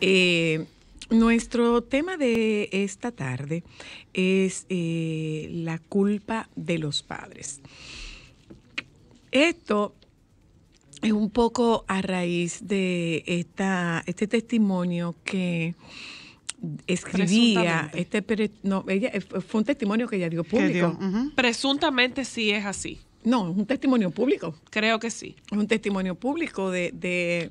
Eh, nuestro tema de esta tarde es eh, la culpa de los padres. Esto es un poco a raíz de esta, este testimonio que escribía este no eh, fue un testimonio que ella dio público presuntamente sí es así no es un testimonio público creo que sí es un testimonio público de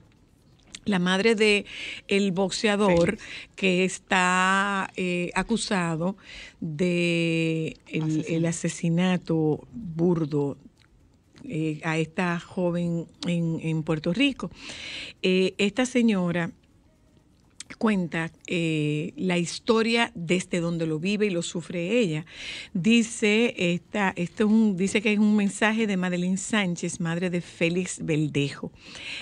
la madre de el boxeador que está eh, acusado de el, asesinato, burdo eh, a esta joven en, Puerto Rico. Eh, esta señora cuenta eh, la historia desde este donde lo vive y lo sufre ella. Dice, esta, este un, dice que es un mensaje de Madeline Sánchez, madre de Félix Beldejo.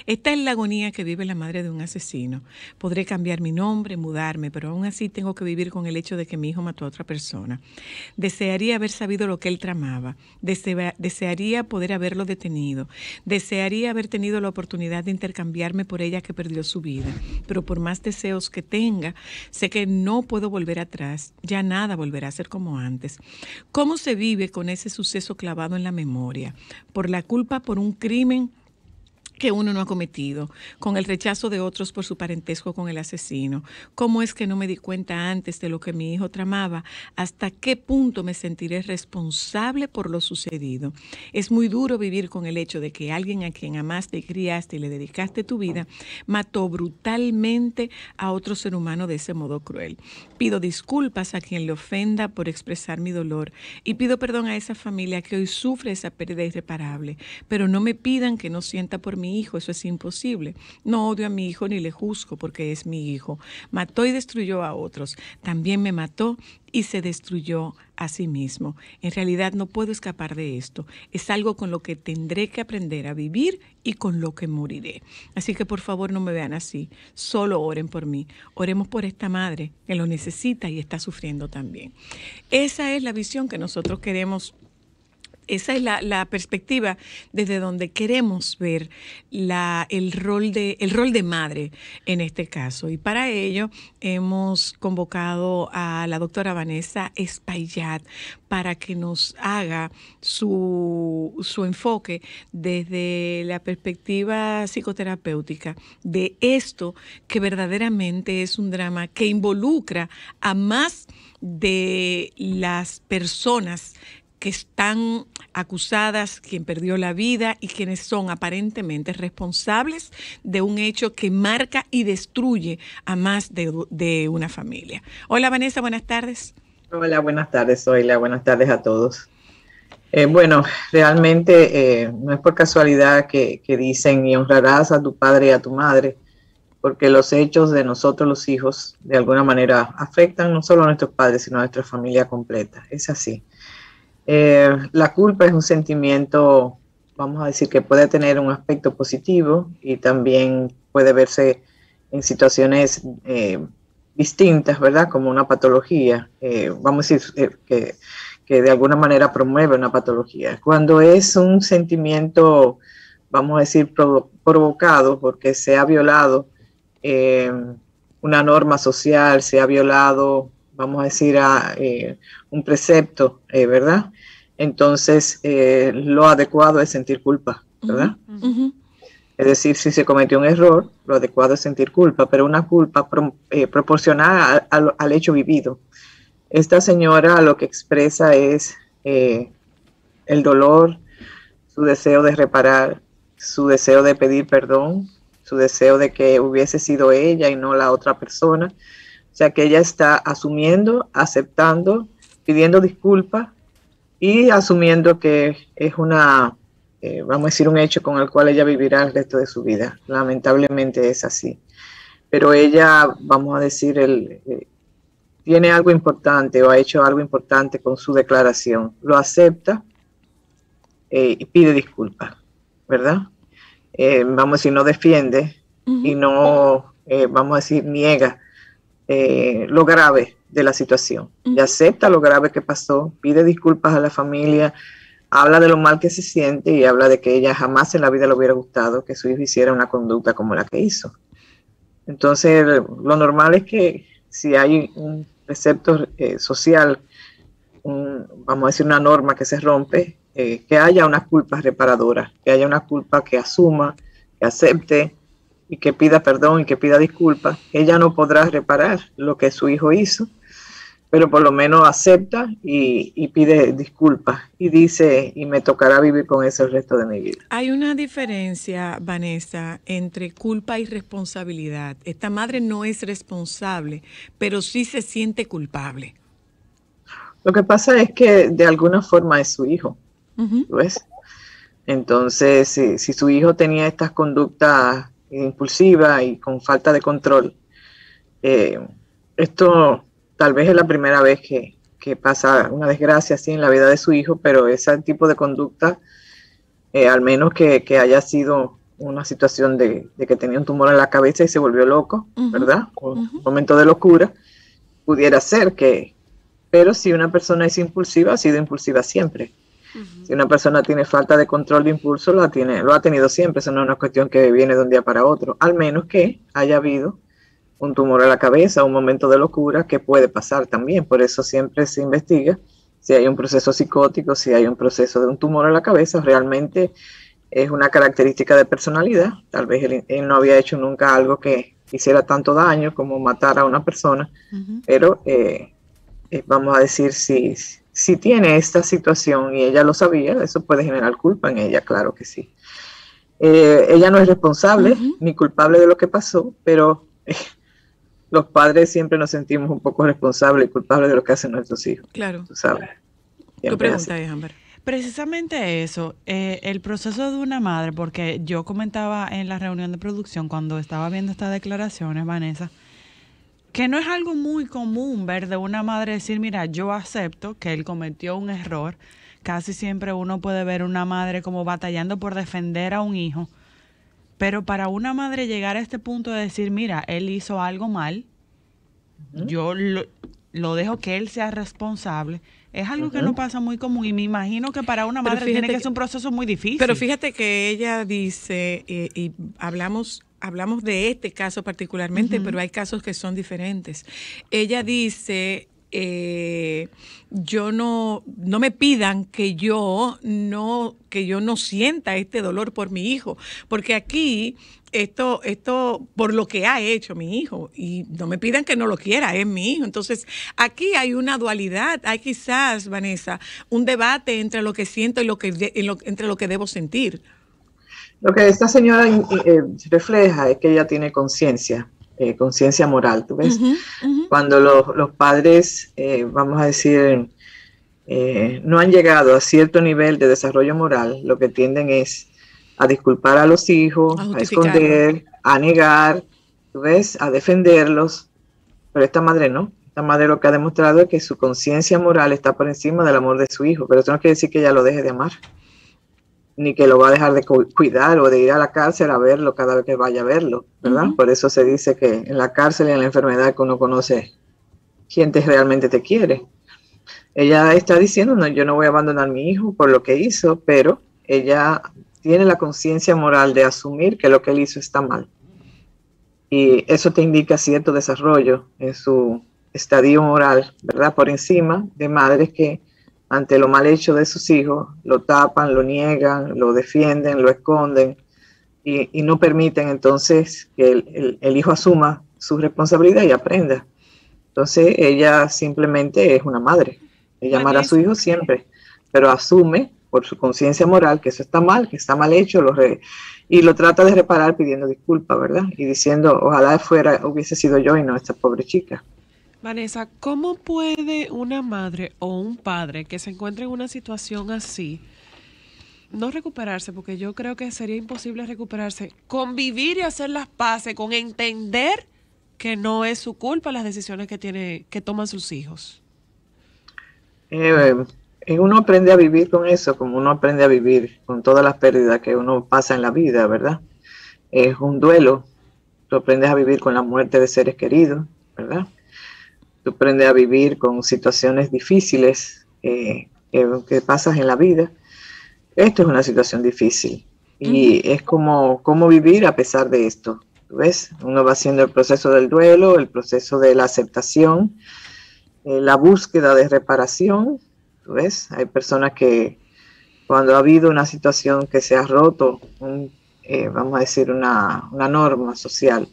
Esta es la agonía que vive la madre de un asesino. Podré cambiar mi nombre, mudarme, pero aún así tengo que vivir con el hecho de que mi hijo mató a otra persona. Desearía haber sabido lo que él tramaba. desearía poder haberlo detenido. Desearía haber tenido la oportunidad de intercambiarme por ella que perdió su vida. Pero por más deseos que tenga, sé que no puedo volver atrás, ya nada volverá a ser como antes. ¿Cómo se vive con ese suceso clavado en la memoria? Por la culpa por un crimen que uno no ha cometido, con el rechazo de otros por su parentesco con el asesino. ¿Cómo es que no me di cuenta antes de lo que mi hijo tramaba? ¿Hasta qué punto me sentiré responsable por lo sucedido? Es muy duro vivir con el hecho de que alguien a quien amaste y criaste y le dedicaste tu vida mató brutalmente a otro ser humano de ese modo cruel. Pido disculpas a quien le ofenda por expresar mi dolor y pido perdón a esa familia que hoy sufre esa pérdida irreparable, pero no me pidan que no sienta por mí hijo, eso es imposible. No odio a mi hijo ni le juzgo porque es mi hijo. Mató y destruyó a otros, también me mató y se destruyó a sí mismo. En realidad no puedo escapar de esto. Es algo con lo que tendré que aprender a vivir y con lo que moriré. Así que por favor no me vean así. Solo oren por mí. Oremos por esta madre que lo necesita y está sufriendo también. Esa es la visión que nosotros queremos esa es la, perspectiva desde donde queremos ver el, rol de, el rol de madre en este caso. Y para ello hemos convocado a la doctora Vanessa Espaillat para que nos haga su, su enfoque desde la perspectiva psicoterapéutica de esto que verdaderamente es un drama que involucra a más de las personas que están acusadas, quien perdió la vida y quienes son aparentemente responsables de un hecho que marca y destruye a más de, una familia. Hola Vanessa, buenas tardes. Hola, buenas tardes, Soyla, buenas tardes a todos. Eh, bueno, realmente eh, no es por casualidad que, que dicen y honrarás a tu padre y a tu madre, porque los hechos de nosotros los hijos de alguna manera afectan no solo a nuestros padres, sino a nuestra familia completa. Es así. Eh, la culpa es un sentimiento, vamos a decir, que puede tener un aspecto positivo y también puede verse en situaciones eh, distintas, ¿verdad? Como una patología, eh, vamos a decir, que, de alguna manera promueve una patología. Cuando es un sentimiento, vamos a decir, provocado porque se ha violado una norma social, se ha violado vamos a decir, a, eh, un precepto, eh, ¿verdad? Entonces, eh, lo adecuado es sentir culpa, ¿verdad? Es decir, si se cometió un error, lo adecuado es sentir culpa, pero una culpa proporcionada proporcional al hecho vivido. Esta señora lo que expresa es el dolor, su deseo de reparar, su deseo de pedir perdón, su deseo de que hubiese sido ella y no la otra persona. O sea que ella está asumiendo, aceptando, pidiendo disculpas y asumiendo que es una, eh, vamos a decir, un hecho con el cual ella vivirá el resto de su vida. Lamentablemente es así. Pero ella, vamos a decir, eh, tiene algo importante o ha hecho algo importante con su declaración. Lo acepta eh, y pide disculpas, ¿verdad? vamos a decir, no defiende y no, vamos a decir, niega eh, lo grave de la situación. Y acepta lo grave que pasó, pide disculpas a la familia, habla de lo mal que se siente y habla de que ella jamás en la vida le hubiera gustado que su hijo hiciera una conducta como la que hizo. Entonces, lo normal es que si hay un precepto eh, social, vamos a decir una norma que se rompe, eh, que haya unas culpas reparadoras, que haya una culpa que asuma, que acepte, y que pida perdón y que pida disculpas. Ella no podrá reparar lo que su hijo hizo, pero por lo menos acepta y, pide disculpas y dice, y me tocará vivir con eso el resto de mi vida. Hay una diferencia, Vanessa, entre culpa y responsabilidad. Esta madre no es responsable, pero sí se siente culpable. Lo que pasa es que de alguna forma es su hijo, ¿ves? Entonces, si, su hijo tenía estas conductas impulsiva y con falta de control. Eh, esto tal vez es la primera vez que, pasa una desgracia así en la vida de su hijo, pero ese tipo de conducta, eh, al menos que, haya sido una situación de, que tenía un tumor en la cabeza y se volvió loco, ¿verdad? Un momento de locura, pudiera ser que, pero si una persona es impulsiva, ha sido impulsiva siempre. Si una persona tiene falta de control de impulso, tiene, lo ha tenido siempre, eso no es una cuestión que viene de un día para otro, al menos que haya habido un tumor a la cabeza, un momento de locura que puede pasar también, por eso siempre se investiga si hay un proceso psicótico, si hay un proceso de un tumor a la cabeza, realmente es una característica de personalidad, tal vez él, no había hecho nunca algo que hiciera tanto daño como matar a una persona, pero eh, eh, vamos a decir sí si si tiene esta situación y ella lo sabía, eso puede generar culpa en ella, claro que sí. Eh, ella no es responsable ni culpable de lo que pasó, pero eh, los padres siempre nos sentimos un poco responsables y culpables de lo que hacen nuestros hijos. Claro. Tú sabes. pregunta Precisamente eso, eh, el proceso de una madre, porque yo comentaba en la reunión de producción cuando estaba viendo estas declaraciones, Vanessa, que no es algo muy común ver de una madre decir, mira, yo acepto que él cometió un error. Casi siempre uno puede ver una madre como batallando por defender a un hijo. Pero para una madre llegar a este punto de decir, mira, él hizo algo mal, yo lo dejo que él sea responsable es algo que no pasa muy común y me imagino que para una madre tiene que, ser un proceso muy difícil. Pero fíjate que ella dice, eh, y hablamos hablamos de este caso particularmente, pero hay casos que son diferentes. Ella dice, eh, yo no, no me pidan que yo no, que yo no sienta este dolor por mi hijo, porque aquí esto, esto por lo que ha hecho mi hijo. Y no me pidan que no lo quiera, es mi hijo. Entonces, aquí hay una dualidad, hay quizás, Vanessa, un debate entre lo que siento y lo que, entre lo que debo sentir. Lo que esta señora eh, eh, refleja es que ella tiene conciencia, eh, conciencia moral, ¿tú ves? Cuando los, padres, vamos a decir, no han llegado a cierto nivel de desarrollo moral, lo que tienden es a disculpar a los hijos, a, esconder, a negar, ves? a defenderlos, pero esta madre no. Esta madre lo que ha demostrado es que su conciencia moral está por encima del amor de su hijo, pero eso no quiere decir que ella lo deje de amar, ni que lo va a dejar de cuidar o de ir a la cárcel a verlo cada vez que vaya a verlo, ¿verdad? Por eso se dice que en la cárcel y en la enfermedad que uno conoce quién te realmente te quiere. Ella está diciendo, no, yo no voy a abandonar a mi hijo por lo que hizo, pero ella tiene la conciencia moral de asumir que lo que él hizo está mal. Y eso te indica cierto desarrollo en su estadio moral, ¿verdad? Por encima de madres que ante lo mal hecho de sus hijos lo tapan, lo niegan, lo defienden, lo esconden y, no permiten entonces que el, hijo asuma su responsabilidad y aprenda. Entonces ella simplemente es una madre. Ella amará a su hijo siempre, pero asume por su conciencia moral que eso está mal, que está mal hecho, lo y lo trata de reparar pidiendo disculpas, ¿verdad? Y diciendo, ojalá fuera, hubiese sido yo y no esta pobre chica. Vanessa, ¿cómo puede una madre o un padre que se encuentre en una situación así, no recuperarse, porque yo creo que sería imposible recuperarse, convivir y hacer las paces, con entender que no es su culpa las decisiones que tiene, que toman sus hijos. Eh, eh, uno aprende a vivir con eso, como uno aprende a vivir con todas las pérdidas que uno pasa en la vida, ¿verdad? Es un duelo, tú aprendes a vivir con la muerte de seres queridos, ¿verdad? Tú aprendes a vivir con situaciones difíciles eh, que, pasas en la vida. Esto es una situación difícil y es como, cómo vivir a pesar de esto. ¿Ves? Uno va haciendo el proceso del duelo, el proceso de la aceptación, eh, la búsqueda de reparación ¿Ves? Hay personas que cuando ha habido una situación que se ha roto, eh, vamos a decir, una, norma social,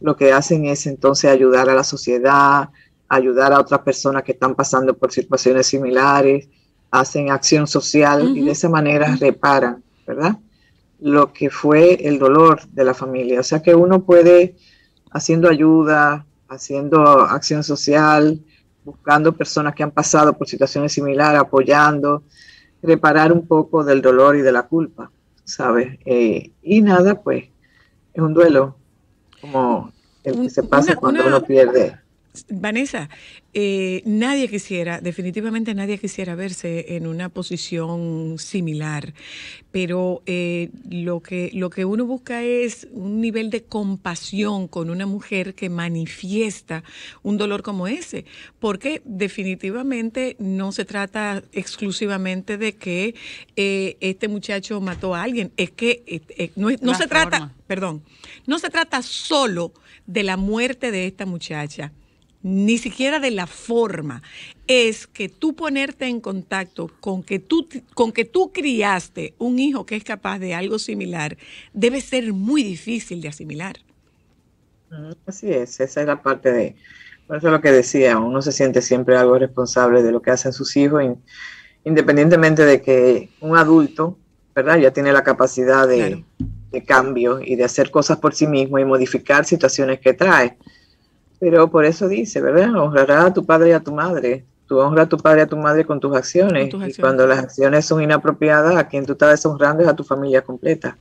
lo que hacen es entonces ayudar a la sociedad, ayudar a otras personas que están pasando por situaciones similares, hacen acción social y de esa manera reparan, ¿verdad? Lo que fue el dolor de la familia. O sea que uno puede, haciendo ayuda, haciendo acción social, buscando personas que han pasado por situaciones similares, apoyando, reparar un poco del dolor y de la culpa, ¿sabes? Eh, y nada, pues es un duelo como el que se pasa cuando uno pierde Vanessa, eh, nadie quisiera, definitivamente nadie quisiera verse en una posición similar, pero eh, lo, que, lo que uno busca es un nivel de compasión con una mujer que manifiesta un dolor como ese, porque definitivamente no se trata exclusivamente de que eh, este muchacho mató a alguien, es que no, se trata, perdón, no se trata solo de la muerte de esta muchacha ni siquiera de la forma, es que tú ponerte en contacto con que tú, con que tú criaste un hijo que es capaz de algo similar, debe ser muy difícil de asimilar. Ah, así es, esa es la parte de, por eso lo que decía, uno se siente siempre algo responsable de lo que hacen sus hijos, independientemente de que un adulto, ¿verdad? Ya tiene la capacidad de, de cambio y de hacer cosas por sí mismo y modificar situaciones que trae pero por eso dice, ¿verdad? Honrará a tu padre y a tu madre. Tú honra a tu padre y a tu madre con tus acciones. Y cuando las acciones son inapropiadas, a quien tú estás deshonrando es a tu familia completa.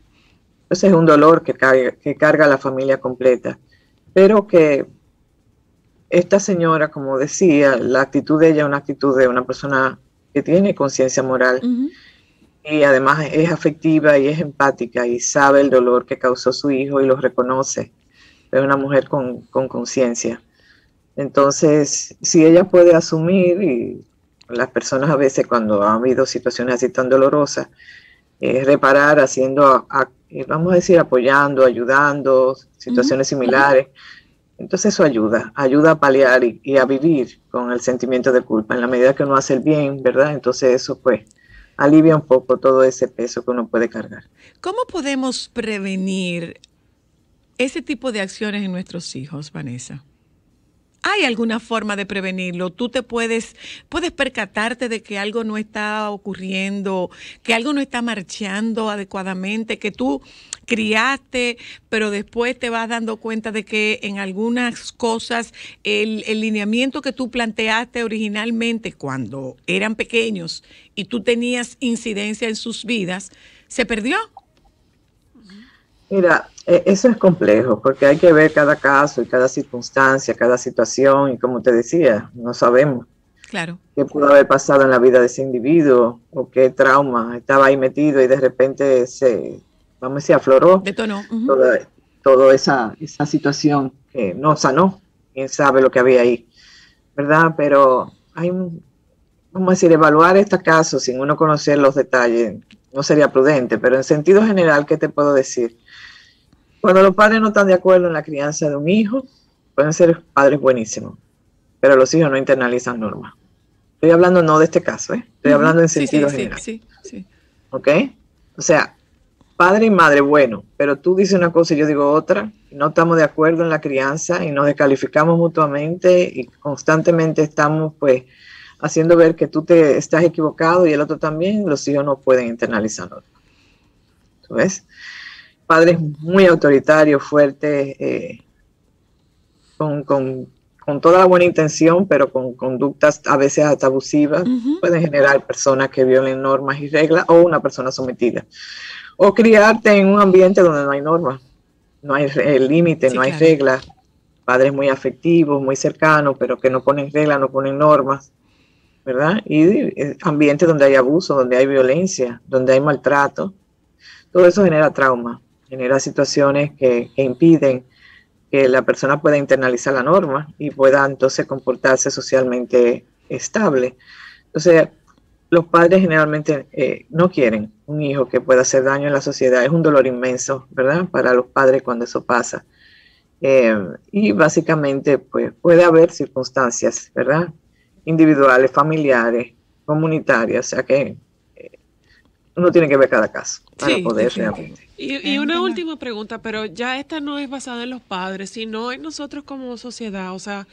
Entonces es un dolor que carga, que carga a la familia completa. Pero que esta señora, como decía, la actitud de ella es una actitud de una persona que tiene conciencia moral. y además es afectiva y es empática y sabe el dolor que causó su hijo y lo reconoce es una mujer con conciencia. Entonces, si ella puede asumir, y las personas a veces cuando han habido situaciones así tan dolorosas, reparar haciendo, vamos a decir, apoyando, ayudando, situaciones similares. Entonces eso ayuda, ayuda a paliar y, y, a vivir con el sentimiento de culpa. En la medida que uno hace el bien, ¿verdad? Entonces eso pues alivia un poco todo ese peso que uno puede cargar. ¿Cómo podemos prevenir ese tipo de acciones en nuestros hijos, Vanessa? ¿Hay alguna forma de prevenirlo? ¿Tú te puedes, puedes percatarte de que algo no está ocurriendo, que algo no está marchando adecuadamente, que tú criaste, pero después te vas dando cuenta de que en algunas cosas el, el lineamiento que tú planteaste originalmente cuando eran pequeños y tú tenías incidencia en sus vidas, se perdió? Mira, eh, eso es complejo, porque hay que ver cada caso y cada circunstancia, cada situación, y como te decía, no sabemos claro. qué pudo haber pasado en la vida de ese individuo o qué trauma estaba ahí metido y de repente se, vamos a decir, afloró toda, esa, esa situación que no sanó, quién sabe lo que había ahí, ¿verdad? Pero hay, vamos a decir, evaluar este caso sin uno conocer los detalles no sería prudente, pero en sentido general, ¿qué te puedo decir? Cuando los padres no están de acuerdo en la crianza de un hijo, pueden ser padres buenísimos, pero los hijos no internalizan normas. Estoy hablando no de este caso, ¿eh? estoy hablando en sentido sí, general. Sí, sí, ¿Ok? O sea, padre y madre, bueno, pero tú dices una cosa y yo digo otra, no estamos de acuerdo en la crianza y nos descalificamos mutuamente y constantemente estamos, pues, haciendo ver que tú te estás equivocado y el otro también, los hijos no pueden internalizar normas. ¿Tú ves? padres muy autoritarios, fuertes, eh, con, toda buena intención, pero con conductas a veces hasta abusivas, pueden generar personas que violen normas y reglas o una persona sometida. O criarte en un ambiente donde no hay normas, no hay límite, no hay reglas. Padres muy afectivos, muy cercanos, pero que no ponen reglas, no ponen normas. ¿verdad? Y eh, ambientes donde hay abuso, donde hay violencia, donde hay maltrato. Todo eso genera trauma genera situaciones que, impiden que la persona pueda internalizar la norma y pueda entonces comportarse socialmente estable. Entonces, los padres generalmente eh, no quieren un hijo que pueda hacer daño en la sociedad. Es un dolor inmenso, ¿verdad? Para los padres cuando eso pasa. Eh, y básicamente, pues puede haber circunstancias, ¿verdad? Individuales, familiares, comunitarias, o sea que eh, uno tiene que ver cada caso sí, Y, una última pregunta, pero ya esta no es basada en los padres, sino en nosotros como sociedad. O sea,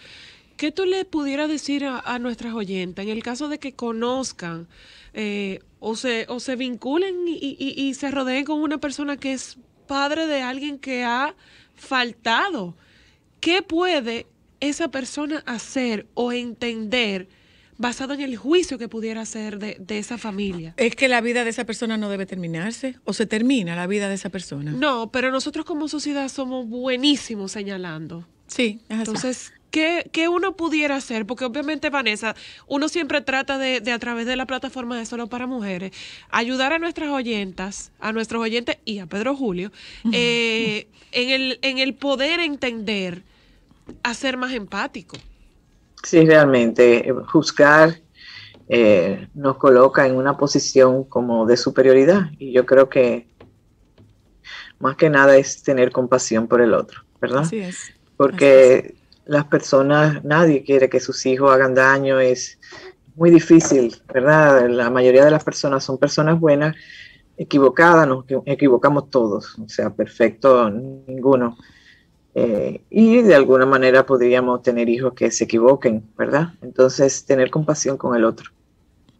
¿qué tú le pudieras decir a, nuestras oyentes, en el caso de que conozcan eh, o, se, o se vinculen y, y se rodeen con una persona que es padre de alguien que ha faltado? ¿Qué puede esa persona hacer o entender basado en el juicio que pudiera ser de, esa familia. Es que la vida de esa persona no debe terminarse o se termina la vida de esa persona. No, pero nosotros como sociedad somos buenísimos señalando. Sí, es Entonces, ¿Qué, ¿qué, uno pudiera hacer? Porque obviamente, Vanessa, uno siempre trata de, de, a través de la plataforma de Solo para Mujeres, ayudar a nuestras oyentas, a nuestros oyentes y a Pedro Julio, eh, en, el, en el poder entender, a ser más empático. Sí, realmente, eh, juzgar eh, nos coloca en una posición como de superioridad y yo creo que más que nada es tener compasión por el otro, ¿verdad? es. Porque las personas, nadie quiere que sus hijos hagan daño, es muy difícil, ¿verdad? La mayoría de las personas son personas buenas, equivocadas, nos equivocamos todos, o sea, perfecto ninguno. Eh, y de alguna manera podríamos tener hijos que se equivoquen, ¿verdad? Entonces, tener compasión con el otro.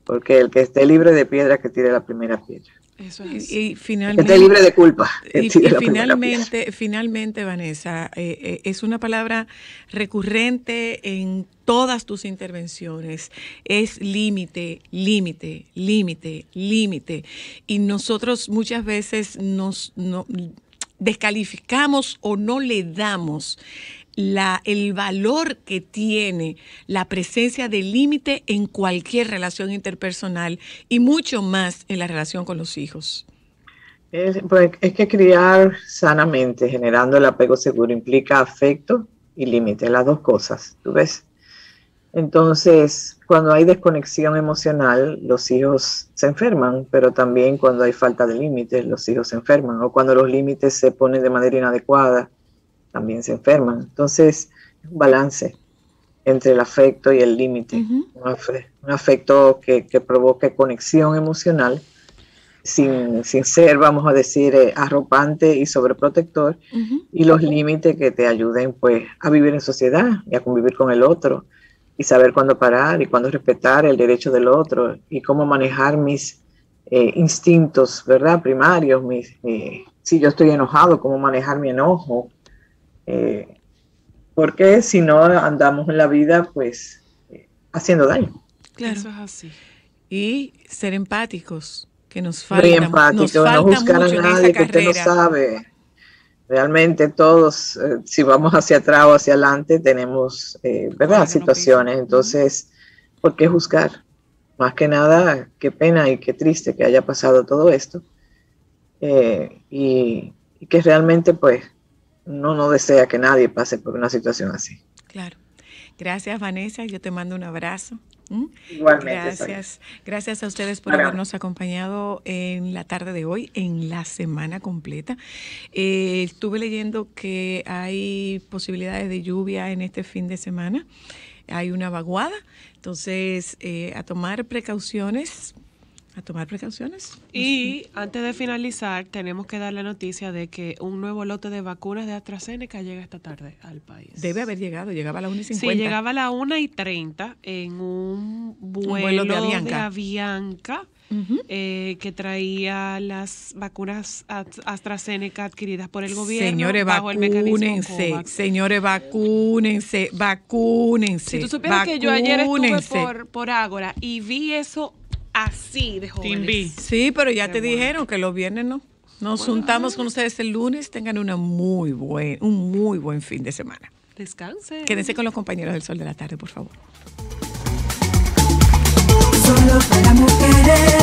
Porque el que esté libre de piedra, que tire la primera piedra. Eso es. Y, finalmente, esté libre de culpa. y, finalmente, finalmente, Vanessa, eh, eh, es una palabra recurrente en todas tus intervenciones. Es límite, límite, límite, límite. Y nosotros muchas veces nos... No, descalificamos o no le damos la, el valor que tiene la presencia de límite en cualquier relación interpersonal y mucho más en la relación con los hijos. es pues, que criar sanamente, generando el apego seguro, implica afecto y límite, las dos cosas, ¿tú ves? Entonces, cuando hay desconexión emocional, los hijos se enferman, pero también cuando hay falta de límites, los hijos se enferman, o cuando los límites se ponen de manera inadecuada, también se enferman. Entonces, un balance entre el afecto y el límite, un, afecto que, provoque conexión emocional, sin, ser, vamos a decir, eh, arropante y sobreprotector, y los límites que te ayuden pues a vivir en sociedad y a convivir con el otro y saber cuándo parar y cuándo respetar el derecho del otro y cómo manejar mis eh, instintos, ¿verdad? Primarios, mis, eh, si yo estoy enojado, cómo manejar mi enojo. Eh, porque si no andamos en la vida, pues, haciendo daño. Claro, eso es así. Y ser empáticos, que nos falta, nos falta no a nadie que usted no sabe realmente todos, eh, si vamos hacia atrás o hacia adelante, tenemos, eh, ¿verdad?, situaciones. Entonces, ¿por qué juzgar? Más que nada, qué pena y qué triste que haya pasado todo esto. Eh, y, y, que realmente, pues, no, no desea que nadie pase por una situación así. Claro. Gracias, Vanessa. Yo te mando un abrazo. ¿Mm? Gracias. Gracias a ustedes por habernos acompañado en la tarde de hoy, en la semana completa. Eh, estuve leyendo que hay posibilidades de lluvia en este fin de semana. Hay una vaguada. Entonces, eh, a tomar precauciones a tomar precauciones. Y antes de finalizar, tenemos que dar la noticia de que un nuevo lote de vacunas de AstraZeneca llega esta tarde al país. Debe haber llegado, llegaba a las 1 y Sí, llegaba a las 1 y 30 en un vuelo, de Avianca, eh, que traía las vacunas AstraZeneca adquiridas por el gobierno. Señores, bajo vacúnense, señores, vacúnense, vacúnense. Si tú supieras que yo ayer estuve por, por Ágora y vi eso así de Sí, pero ya te dijeron que los viernes no. Nos juntamos con ustedes el lunes. Tengan una muy buen, un muy buen fin de semana. Descanse. Quédense con los compañeros del Sol de la Tarde, por favor. Solo para mujeres.